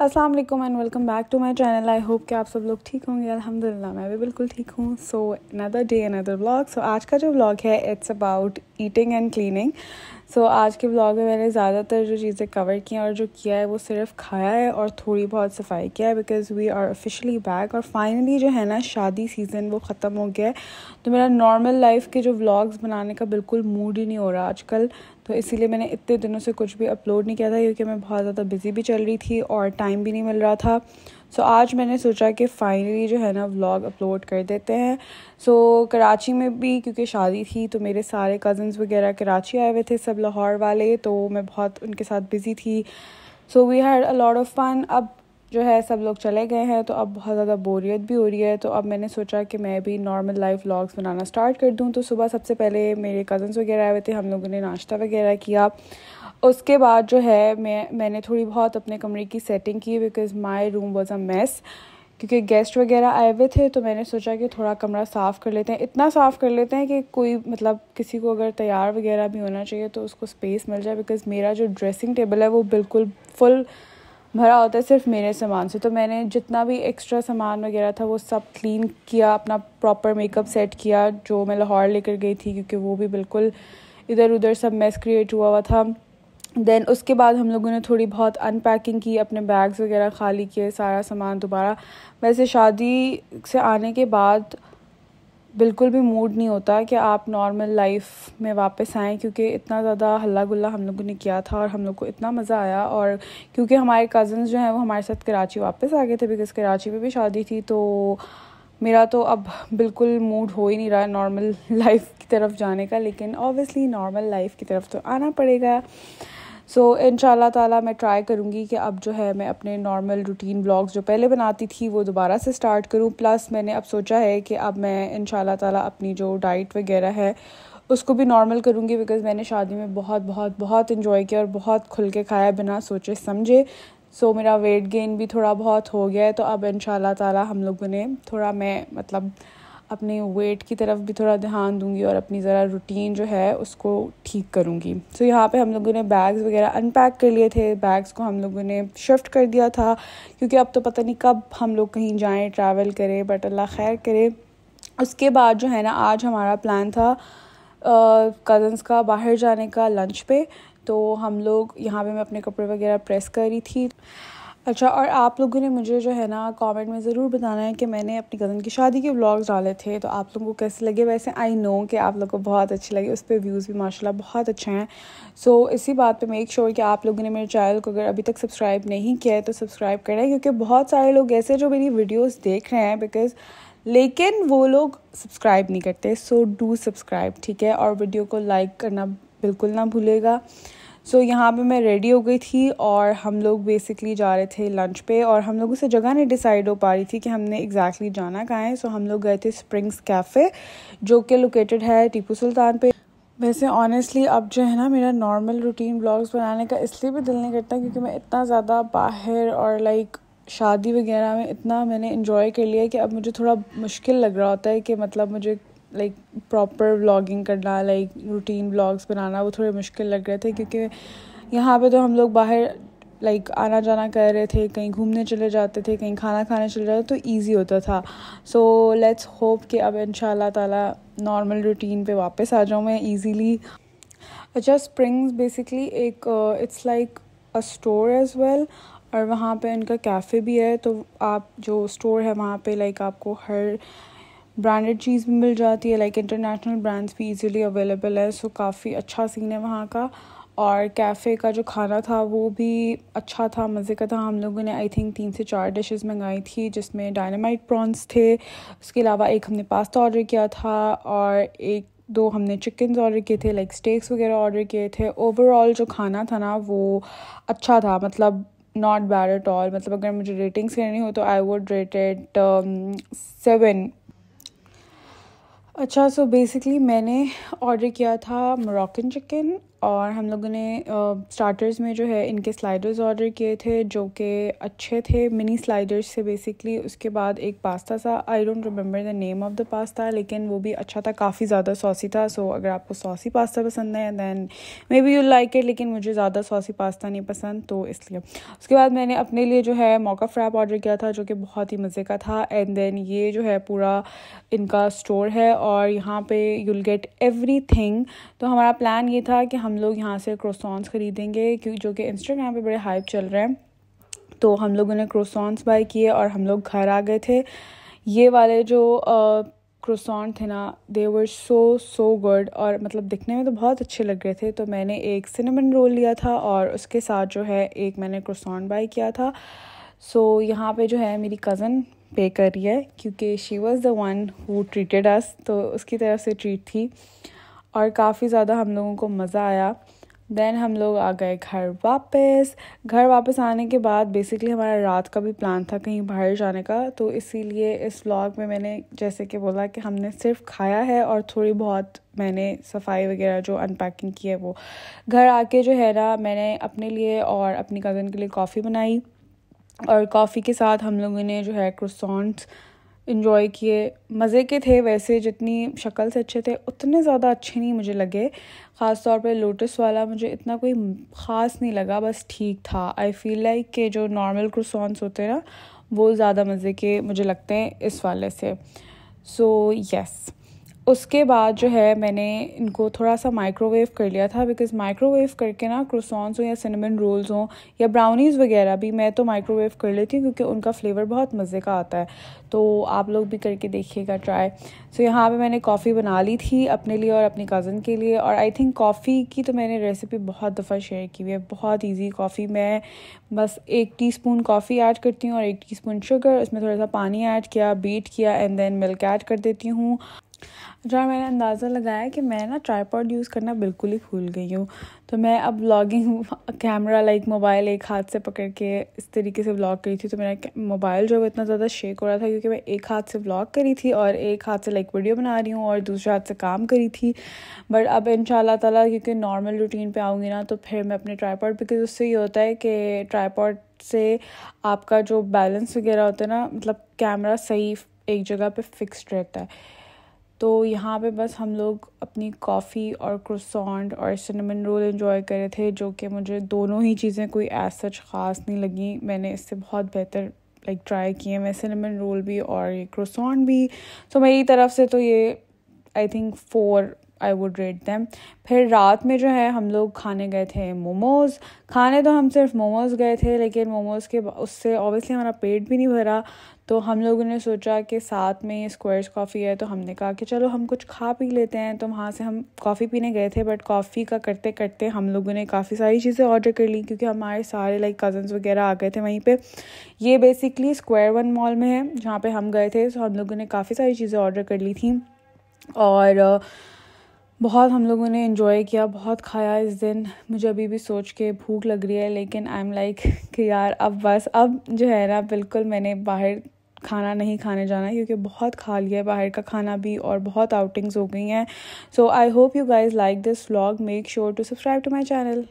अस्सलाम वालेकुम and welcome back to my channel I hope कि आप सब लोग ठीक होंगे अल्हम्दुलिल्लाह मैं भी बिल्कुल ठीक हूँ so another day another vlog so आज का जो व्लॉग है it's about eating and cleaning so आज के व्लॉग में मैंने ज़्यादातर जो चीज़ें कवर की हैं और जो किया है वो सिर्फ खाया है और थोड़ी बहुत सफाई किया है because we are officially back और फाइनली जो है ना शादी सीज़न वो ख़त्म हो गया है तो मेरा नॉर्मल लाइफ के जो व्लॉग्स बनाने का बिल्कुल मूड ही नहीं हो रहा आजकल तो इसीलिए मैंने इतने दिनों से कुछ भी अपलोड नहीं किया था क्योंकि मैं बहुत ज़्यादा बिज़ी भी चल रही थी और टाइम भी नहीं मिल रहा था सो so, आज मैंने सोचा कि फ़ाइनली जो है ना व्लॉग अपलोड कर देते हैं सो so, कराची में भी क्योंकि शादी थी तो मेरे सारे कज़न्स वगैरह कराची आए हुए थे सब लाहौर वाले तो मैं बहुत उनके साथ बिज़ी थी so we had a lot of fun अब जो है सब लोग चले गए हैं तो अब बहुत ज़्यादा बोरियत भी हो रही है तो अब मैंने सोचा कि मैं भी नॉर्मल लाइफ व्लॉग्स बनाना स्टार्ट कर दूँ तो सुबह सबसे पहले मेरे कज़न्स वगैरह आए हुए थे हम लोगों ने नाश्ता वगैरह किया उसके बाद जो है मैं मैंने थोड़ी बहुत अपने कमरे की सेटिंग की because my room was a mess क्योंकि गेस्ट वगैरह आए हुए थे तो मैंने सोचा कि थोड़ा कमरा साफ़ कर लेते हैं इतना साफ़ कर लेते हैं कि कोई मतलब किसी को अगर तैयार वगैरह भी होना चाहिए तो उसको स्पेस मिल जाए बिकॉज़ मेरा जो ड्रेसिंग टेबल है वो बिल्कुल फुल भरा होता है सिर्फ मेरे सामान से तो मैंने जितना भी एक्स्ट्रा सामान वगैरह था वो सब क्लीन किया अपना प्रॉपर मेकअप सेट किया जो मैं लाहौर लेकर गई थी क्योंकि वो भी बिल्कुल इधर उधर सब मेस क्रिएट हुआ हुआ था देन उसके बाद हम लोगों ने थोड़ी बहुत अनपैकिंग की अपने बैग्स वगैरह खाली किए सारा सामान दोबारा वैसे शादी से आने के बाद बिल्कुल भी मूड नहीं होता कि आप नॉर्मल लाइफ में वापस आएँ क्योंकि इतना ज़्यादा हल्ला गुल्ला हम लोगों ने किया था और हम लोग को इतना मज़ा आया और क्योंकि हमारे कज़न जो हैं वो हमारे साथ कराची वापस आ गए थे बिकॉज़ कराची में भी शादी थी तो मेरा तो अब बिल्कुल मूड हो ही नहीं रहा नॉर्मल लाइफ की तरफ जाने का लेकिन ऑब्वियसली नॉर्मल लाइफ की तरफ तो आना पड़ेगा सो इन ताला मैं ट्राई करूँगी कि अब जो है मैं अपने नॉर्मल रूटीन ब्लॉग्स जो पहले बनाती थी वो दोबारा से स्टार्ट करूँ प्लस मैंने अब सोचा है कि अब मैं इन ताला अपनी जो डाइट वगैरह है उसको भी नॉर्मल करूँगी बिकॉज़ मैंने शादी में बहुत बहुत बहुत इन्जॉय किया और बहुत खुल के खाया बिना सोचे समझे सो so, मेरा वेट गेन भी थोड़ा बहुत हो गया है तो अब इन ताला हम लोगों ने थोड़ा मैं मतलब अपने वेट की तरफ भी थोड़ा ध्यान दूंगी और अपनी ज़रा रूटीन जो है उसको ठीक करूँगी सो so, यहाँ पे हम लोगों ने बैग्स वगैरह अनपैक कर लिए थे बैग्स को हम लोगों ने शिफ्ट कर दिया था क्योंकि अब तो पता नहीं कब हम लोग कहीं जाएँ ट्रैवल करें बट अल्लाह खैर करे उसके बाद जो है ना आज हमारा प्लान था कज़न्स का बाहर जाने का लंच पे तो हम लोग यहाँ पे मैं अपने कपड़े वगैरह प्रेस कर रही थी अच्छा और आप लोगों ने मुझे जो है ना कमेंट में ज़रूर बताना है कि मैंने अपनी कज़न की शादी के व्लॉग्स डाले थे तो आप लोगों को कैसे लगे वैसे आई नो कि आप लोगों को बहुत अच्छे लगे उस पर व्यूज़ भी माशाल्लाह बहुत अच्छे हैं सो so, इसी बात पे मेक श्योर sure कि आप लोगों ने मेरे चैनल को अगर अभी तक सब्सक्राइब नहीं किया है तो सब्सक्राइब करें क्योंकि बहुत सारे लोग ऐसे जो मेरी वीडियोज़ देख रहे हैं बिकॉज़ लेकिन वो लोग सब्सक्राइब नहीं करते सो डू सब्सक्राइब ठीक है और वीडियो को लाइक करना बिल्कुल ना भूलेगा सो so, यहाँ पे मैं रेडी हो गई थी और हम लोग बेसिकली जा रहे थे लंच पे और हम लोगों से जगह नहीं डिसाइड हो पा रही थी कि हमने एग्जैक्टली exactly जाना कहाँ है सो so, हम लोग गए थे स्प्रिंग्स कैफ़े जो कि लोकेटेड है टीपू सुल्तान पे वैसे ऑनेस्टली अब जो है ना मेरा नॉर्मल रूटीन ब्लॉग्स बनाने का इसलिए भी दिल नहीं करता क्योंकि मैं इतना ज़्यादा बाहर और लाइक शादी वगैरह में इतना मैंने इन्जॉय कर लिया कि अब मुझे थोड़ा मुश्किल लग रहा होता है कि मतलब मुझे लाइक प्रॉपर व्लॉगिंग करना लाइक रूटीन व्लॉग्स बनाना वो थोड़े मुश्किल लग रहे थे क्योंकि यहाँ पे तो हम लोग बाहर लाइक like, आना जाना कर रहे थे कहीं घूमने चले जाते थे कहीं खाना खाने चले जाते तो ईज़ी होता था सो लेट्स होप कि अब इन ताला नॉर्मल रूटीन पे वापस आ जाऊँ मैं ईजीली अच्छा स्प्रिंग्स बेसिकली एक it's like a store as well और वहाँ पे इनका कैफ़े भी है तो आप जो स्टोर है वहाँ पे लाइक like, आपको हर ब्रांडेड चीज़ भी मिल जाती है लाइक इंटरनेशनल ब्रांड्स भी इजीली अवेलेबल है सो काफ़ी अच्छा सीन है वहाँ का और कैफ़े का जो खाना था वो भी अच्छा था मज़े का था हम लोगों ने आई थिंक तीन से चार डिशेस मंगाई थी जिसमें डायनामाइट प्रॉन्स थे उसके अलावा एक हमने पास्ता ऑर्डर किया था और एक दो हमने चिकन्स ऑर्डर किए थे लाइक स्टेक्स वगैरह ऑर्डर किए थे ओवरऑल जो खाना था ना वो अच्छा था मतलब नॉट बैड एट ऑल मतलब अगर मुझे रेटिंग्स करनी हो तो आई वुड रेटेड सेवन अच्छा सो बेसिकली मैंने ऑर्डर किया था मोरक्कन चिकन और हम लोगों ने स्टार्टर्स में जो है इनके स्लाइडर्स ऑर्डर किए थे जो कि अच्छे थे मिनी स्लाइडर्स से बेसिकली उसके बाद एक पास्ता था I don't remember the name of the pasta लेकिन वो भी अच्छा था काफ़ी ज़्यादा सॉसी था सो so, अगर आपको सॉसी पास्ता पसंद है then maybe you like it लेकिन मुझे ज़्यादा सॉसी पास्ता नहीं पसंद तो इसलिए उसके बाद मैंने अपने लिए जो है मौका फ्रैप ऑर्डर किया था जो कि बहुत ही मज़े का था एंड देन ये जो है पूरा इनका स्टोर है और यहाँ पे यूल गेट एवरी थिंग तो हमारा प्लान ये था कि हम लोग यहाँ से क्रोसॉन्स ख़रीदेंगे क्योंकि जो कि इंस्टाग्राम पे बड़े हाइप चल रहे हैं तो हम लोगों ने क्रोसॉन्स बाय किए और हम लोग घर आ गए थे ये वाले जो क्रोसॉन थे ना दे वर सो सो गुड और मतलब दिखने में तो बहुत अच्छे लग रहे थे तो मैंने एक सिनेमन रोल लिया था और उसके साथ जो है एक मैंने क्रोसॉन बाई किया था सो so, यहाँ पे जो है मेरी कज़न पे कर रही है क्योंकि she was the one who treated us तो उसकी तरफ से ट्रीट थी और काफ़ी ज़्यादा हम लोगों को मज़ा आया देन हम लोग आ गए घर वापस घर वापस आने के बाद बेसिकली हमारा रात का भी प्लान था कहीं बाहर जाने का तो इसीलिए इस व्लॉग में मैंने जैसे कि बोला कि हमने सिर्फ खाया है और थोड़ी बहुत मैंने सफाई वगैरह जो अनपैकिंग की है वो घर आके जो है ना मैंने अपने लिए और अपनी कज़न के लिए कॉफ़ी बनाई और कॉफ़ी के साथ हम लोगों ने जो है क्रोसॉन्ट्स इन्जॉय किए मज़े के थे वैसे जितनी शक्ल से अच्छे थे उतने ज़्यादा अच्छे नहीं मुझे लगे ख़ास तौर पे लोटस वाला मुझे इतना कोई ख़ास नहीं लगा बस ठीक था आई फील लाइक के जो नॉर्मल क्रोसॉन्स होते हैं ना वो ज़्यादा मज़े के मुझे लगते हैं इस वाले से सो so, यस yes. उसके बाद जो है मैंने इनको थोड़ा सा माइक्रोवेव कर लिया था बिकॉज माइक्रोवेव करके ना क्रोसॉन्स हों या सिनेमन रोल्स हों या ब्राउनीज़ वगैरह भी मैं तो माइक्रोवेव कर लेती हूँ क्योंकि उनका फ्लेवर बहुत मज़े का आता है तो आप लोग भी करके देखिएगा ट्राई सो so, यहाँ पे मैंने कॉफ़ी बना ली थी अपने लिए और अपनी कज़न के लिए और आई थिंक कॉफ़ी की तो मैंने रेसिपी बहुत दफ़ा शेयर की हुई है बहुत ईजी कॉफ़ी मैं बस एक टी स्पून कॉफ़ी ऐड करती हूँ और एक टी स्पून शुगर उसमें थोड़ा सा पानी ऐड किया बीट किया एंड देन मिल्क ऐड कर देती हूँ जहाँ मैंने अंदाज़ा लगाया कि मैं ना ट्राईपॉड यूज़ करना बिल्कुल ही भूल गई हूँ तो मैं अब ब्लॉगिंग कैमरा लाइक मोबाइल एक हाथ से पकड़ के इस तरीके से ब्लॉग करी थी तो मेरा मोबाइल जो है इतना ज़्यादा शेक हो रहा था क्योंकि मैं एक हाथ से ब्लॉग करी थी और एक हाथ से लाइक वीडियो बना रही हूँ और दूसरे हाथ से काम करी थी बट अब इन शाला क्योंकि नॉर्मल रूटीन पर आऊँगी ना तो फिर मैं अपने ट्राईपॉड बिकॉज उससे ये होता है कि ट्राईपॉड से आपका जो बैलेंस वगैरह होता है ना मतलब कैमरा सही एक जगह पर फिक्सड रहता है तो यहाँ पे बस हम लोग अपनी कॉफ़ी और क्रोसॉन्ट और सिनेमन रोल इन्जॉय कर रहे थे जो कि मुझे दोनों ही चीज़ें कोई एज सच ख़ास नहीं लगी मैंने इससे बहुत बेहतर लाइक ट्राई किए मैं सिनेमन रोल भी और ये क्रोसॉन्ट भी सो so, मेरी तरफ से तो ये I think four I would rate them फिर रात में जो है हम लोग खाने गए थे मोमोज़ खाने तो हम सिर्फ मोमोज़ गए थे लेकिन मोमोज़ के उससे ऑब्वियसली हमारा पेट भी नहीं भरा तो हम लोगों ने सोचा कि साथ में ये स्क्वायर्स कॉफ़ी है तो हमने कहा कि चलो हम कुछ खा पी लेते हैं तो वहाँ से हम कॉफ़ी पीने गए थे बट कॉफ़ी का करते करते हम लोगों ने काफ़ी सारी चीज़ें ऑर्डर कर ली क्योंकि हमारे सारे लाइक कज़न्स वगैरह आ गए थे वहीं पर ये बेसिकली स्क्वायर वन मॉल में है जहाँ पर हम गए थे तो हम लोगों ने काफ़ी सारी चीज़ें ऑर्डर कर ली थी और बहुत हम लोगों ने इन्जॉय किया बहुत खाया इस दिन मुझे अभी भी सोच के भूख लग रही है लेकिन आई एम लाइक कि यार अब बस अब जो है ना बिल्कुल मैंने बाहर खाना नहीं खाने जाना क्योंकि बहुत खा लिया है बाहर का खाना भी और बहुत आउटिंग्स हो गई हैं so I hope you guys like this vlog make sure to subscribe to my channel